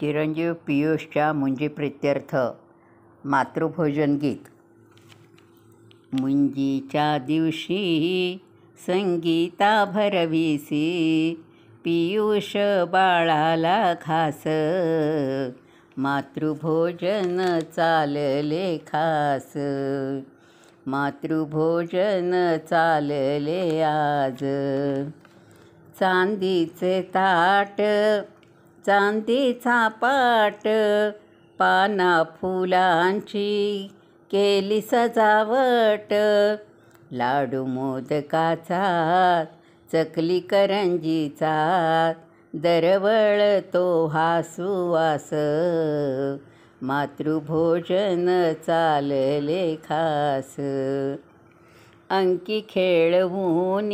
चिरंजीव पियुषच्या मुंजी प्रित्यर्थ मातृभोजन गीत मुंजीच्या दिवशी संगीता भरवीसी पियुष बाळाला खास मातृभोजन चालले खास मातृभोजन चालले आज चांदीचे ताट चांदीचा पाट पाना फुलांची केली सजावट लाडू मोदकाचा चकली करंजीचा दरवळ तो हा सुवास मातृभोजन चालले खास अंकी खेळवून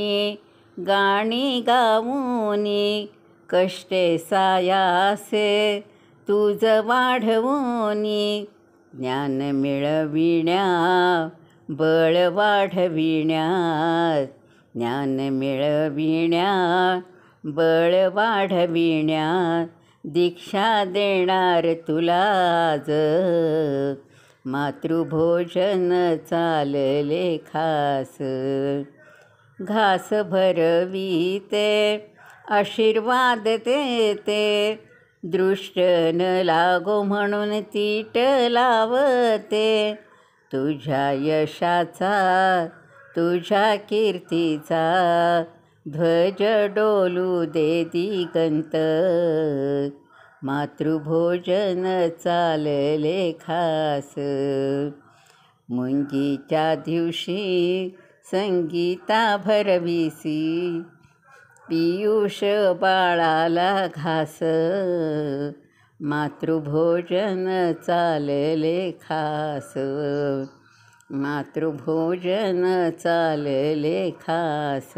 गाणी गाऊनी कष्टे सायासे तुझ वाढवोनी ज्ञान मिळविण्या बळ वाढविण्या ज्ञान मिळविण्या बळ वाढविण्या दीक्षा देणार तुलाज मातृभोजन चालले खास घास ते आशीर्वाद देते दृष्ट न लागो म्हणून तीट लावते तुझ्या यशाचा तुझ्या कीर्तीचा ध्वज डोलू दे दिगंत मातृभोजन चालले खास मुंगीच्या दिवशी संगीता भरवीसी पियुष बाळाला घास मातृभोजन चालले खास मातृभोजन चालले खास